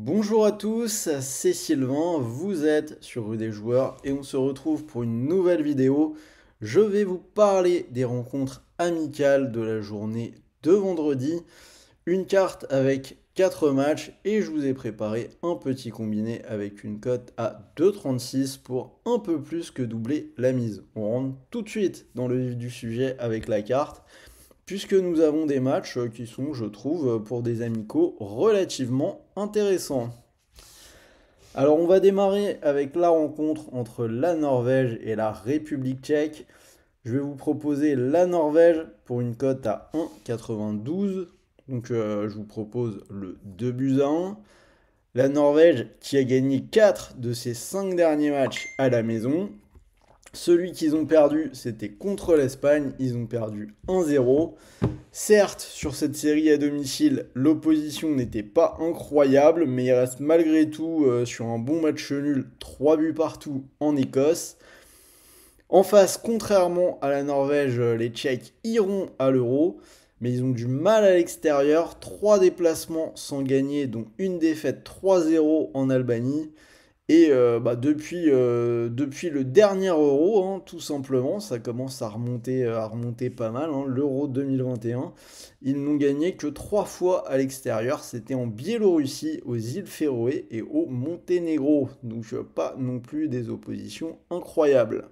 Bonjour à tous, c'est Sylvain, vous êtes sur Rue des Joueurs et on se retrouve pour une nouvelle vidéo. Je vais vous parler des rencontres amicales de la journée de vendredi. Une carte avec 4 matchs et je vous ai préparé un petit combiné avec une cote à 2,36 pour un peu plus que doubler la mise. On rentre tout de suite dans le vif du sujet avec la carte puisque nous avons des matchs euh, qui sont, je trouve, euh, pour des amicaux relativement intéressants. Alors on va démarrer avec la rencontre entre la Norvège et la République tchèque. Je vais vous proposer la Norvège pour une cote à 1,92. Donc euh, je vous propose le 2 buts à 1. La Norvège qui a gagné 4 de ses 5 derniers matchs à la maison, celui qu'ils ont perdu, c'était contre l'Espagne. Ils ont perdu 1-0. Certes, sur cette série à domicile, l'opposition n'était pas incroyable, mais il reste malgré tout euh, sur un bon match nul, 3 buts partout en Écosse. En face, contrairement à la Norvège, euh, les Tchèques iront à l'euro, mais ils ont du mal à l'extérieur. 3 déplacements sans gagner, dont une défaite 3-0 en Albanie. Et euh, bah, depuis, euh, depuis le dernier euro, hein, tout simplement, ça commence à remonter, euh, à remonter pas mal, hein. l'euro 2021, ils n'ont gagné que trois fois à l'extérieur. C'était en Biélorussie, aux îles Féroé et au Monténégro. Donc pas non plus des oppositions incroyables.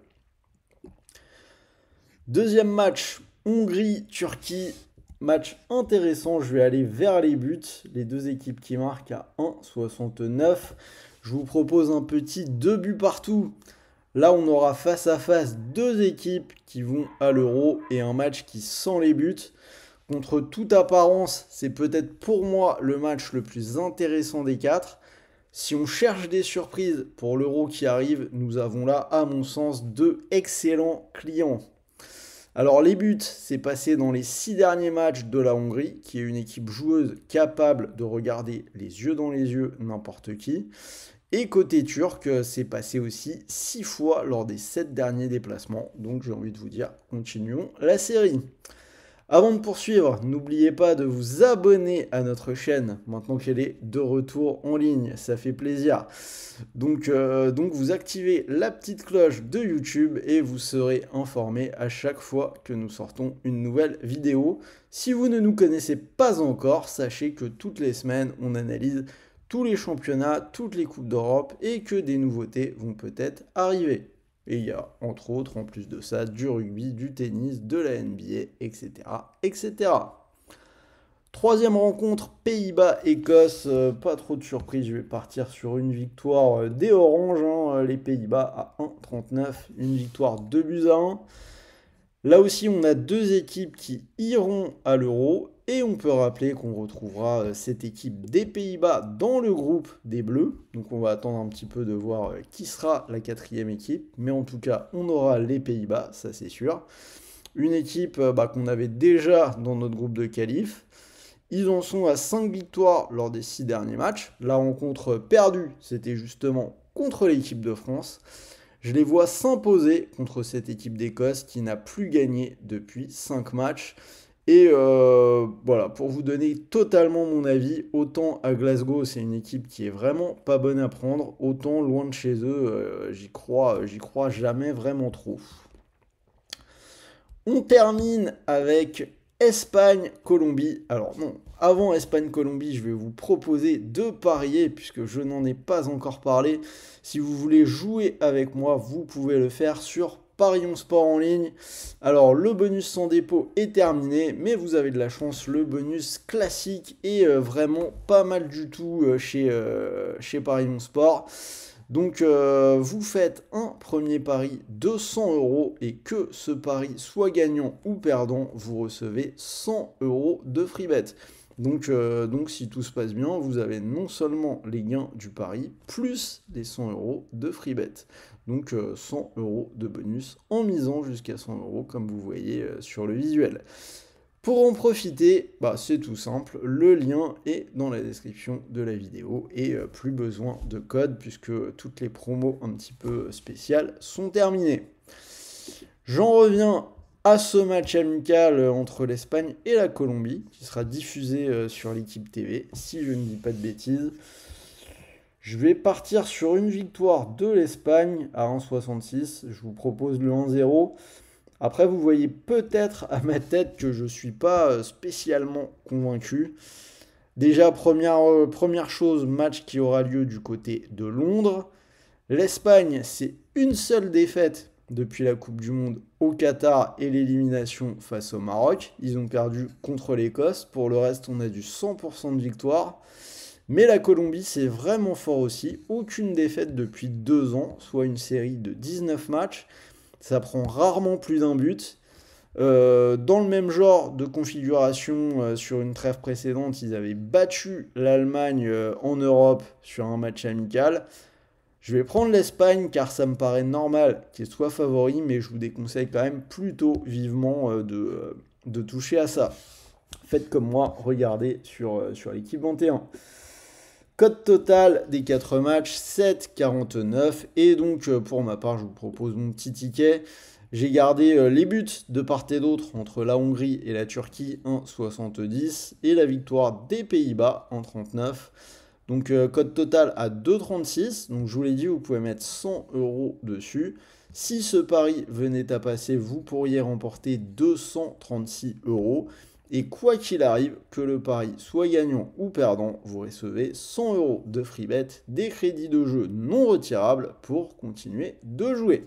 Deuxième match, Hongrie-Turquie. Match intéressant, je vais aller vers les buts. Les deux équipes qui marquent à 1,69. Je vous propose un petit deux buts partout. Là, on aura face à face deux équipes qui vont à l'euro et un match qui sent les buts. Contre toute apparence, c'est peut-être pour moi le match le plus intéressant des quatre. Si on cherche des surprises pour l'euro qui arrive, nous avons là, à mon sens, deux excellents clients. Alors les buts, c'est passé dans les six derniers matchs de la Hongrie, qui est une équipe joueuse capable de regarder les yeux dans les yeux n'importe qui. Et côté turc, euh, c'est passé aussi six fois lors des sept derniers déplacements. Donc j'ai envie de vous dire, continuons la série. Avant de poursuivre, n'oubliez pas de vous abonner à notre chaîne, maintenant qu'elle est de retour en ligne, ça fait plaisir. Donc, euh, donc vous activez la petite cloche de YouTube et vous serez informé à chaque fois que nous sortons une nouvelle vidéo. Si vous ne nous connaissez pas encore, sachez que toutes les semaines, on analyse tous les championnats, toutes les Coupes d'Europe et que des nouveautés vont peut-être arriver. Et il y a entre autres en plus de ça du rugby, du tennis, de la NBA, etc. etc. Troisième rencontre, Pays-Bas-Écosse. Euh, pas trop de surprise, je vais partir sur une victoire euh, des Oranges, hein. euh, les Pays-Bas à 1,39. Une victoire de buts à 1. Là aussi, on a deux équipes qui iront à l'euro et on peut rappeler qu'on retrouvera euh, cette équipe des Pays-Bas dans le groupe des Bleus. Donc on va attendre un petit peu de voir euh, qui sera la quatrième équipe. Mais en tout cas, on aura les Pays-Bas, ça c'est sûr. Une équipe euh, bah, qu'on avait déjà dans notre groupe de qualif. Ils en sont à 5 victoires lors des 6 derniers matchs. La rencontre perdue, c'était justement contre l'équipe de France. Je les vois s'imposer contre cette équipe d'Écosse qui n'a plus gagné depuis 5 matchs. Et euh, voilà, pour vous donner totalement mon avis, autant à Glasgow, c'est une équipe qui est vraiment pas bonne à prendre, autant loin de chez eux, euh, j'y crois, euh, j'y crois jamais vraiment trop. On termine avec Espagne-Colombie. Alors non, avant Espagne-Colombie, je vais vous proposer de parier puisque je n'en ai pas encore parlé. Si vous voulez jouer avec moi, vous pouvez le faire sur Parion Sport en ligne. Alors le bonus sans dépôt est terminé, mais vous avez de la chance, le bonus classique est euh, vraiment pas mal du tout euh, chez, euh, chez Sport. Donc euh, vous faites un premier pari de 100 euros et que ce pari soit gagnant ou perdant, vous recevez 100 euros de free bet. Donc, euh, donc si tout se passe bien, vous avez non seulement les gains du pari, plus les 100 euros de free bet. Donc 100 euh, euros de bonus en misant jusqu'à 100 euros comme vous voyez sur le visuel. Pour en profiter, bah, c'est tout simple, le lien est dans la description de la vidéo et euh, plus besoin de code puisque toutes les promos un petit peu spéciales sont terminées. J'en reviens à ce match amical euh, entre l'Espagne et la Colombie qui sera diffusé euh, sur l'équipe TV si je ne dis pas de bêtises. Je vais partir sur une victoire de l'Espagne à 1,66. Je vous propose le 1-0. Après, vous voyez peut-être à ma tête que je ne suis pas euh, spécialement convaincu. Déjà, euh, première, chose, match qui aura lieu du côté de Londres. L'Espagne, c'est une seule défaite depuis la Coupe du Monde au Qatar et l'élimination face au Maroc. Ils ont perdu contre l'Écosse. Pour le reste, on a du 100% de victoire. Mais la Colombie, c'est vraiment fort aussi. Aucune défaite depuis deux ans, soit une série de 19 matchs. Ça prend rarement plus d'un but. Euh, dans le même genre de configuration euh, sur une trêve précédente, ils avaient battu l'Allemagne euh, en Europe sur un match amical. Je vais prendre l'Espagne car ça me paraît normal qu'ils soit favori, mais je vous déconseille quand même plutôt vivement de, toucher à ça. Faites comme moi, regardez sur, sur l'équipe 21. Code total des 4 matchs, 7,49. Et donc, euh, pour ma part, je vous propose mon petit ticket. J'ai gardé euh, les buts de part et d'autre entre la Hongrie et la Turquie, 1,70. Et la victoire des Pays-Bas, 1,39. Donc, euh, code total à 2,36. Donc, je vous l'ai dit, vous pouvez mettre 100 euros dessus. Si ce pari venait à passer, vous pourriez remporter 236 euros. Et quoi qu'il arrive, que le pari soit gagnant ou perdant, vous recevez 100 euros de free bet, des crédits de jeu non retirables pour continuer de jouer.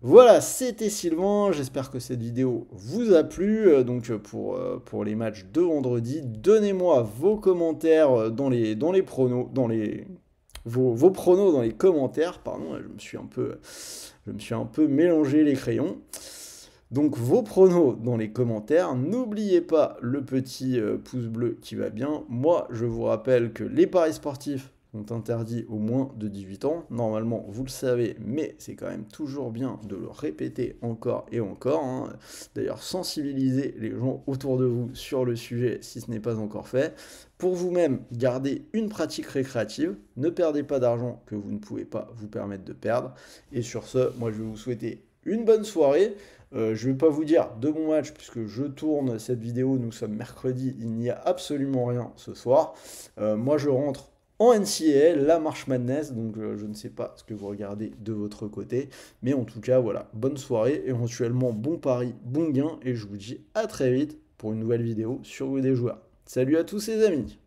Voilà, c'était Sylvain, j'espère que cette vidéo vous a plu. Euh, donc euh, pour, euh, pour les matchs de vendredi, donnez-moi vos commentaires dans les, dans les pronos, dans les, vos, vos, pronos dans les commentaires. Pardon, je me suis un peu, je me suis un peu mélangé les crayons. Donc vos pronos dans les commentaires. N'oubliez pas le petit euh, pouce bleu qui va bien. Moi, je vous rappelle que les paris sportifs sont interdits aux moins de 18 ans. Normalement, vous le savez, mais c'est quand même toujours bien de le répéter encore et encore. Hein. D'ailleurs, sensibilisez les gens autour de vous sur le sujet si ce n'est pas encore fait. Pour vous-même, gardez une pratique récréative. Ne perdez pas d'argent que vous ne pouvez pas vous permettre de perdre. Et sur ce, moi, je vais vous souhaiter une bonne soirée. Euh, je ne vais pas vous dire de bon match puisque je tourne cette vidéo, nous sommes mercredi, il n'y a absolument rien ce soir. Euh, moi je rentre en NCAA, la marche madness, donc euh, je ne sais pas ce que vous regardez de votre côté, mais en tout cas voilà, bonne soirée, éventuellement bon pari, bon gain, et je vous dis à très vite pour une nouvelle vidéo sur vous des joueurs. Salut à tous les amis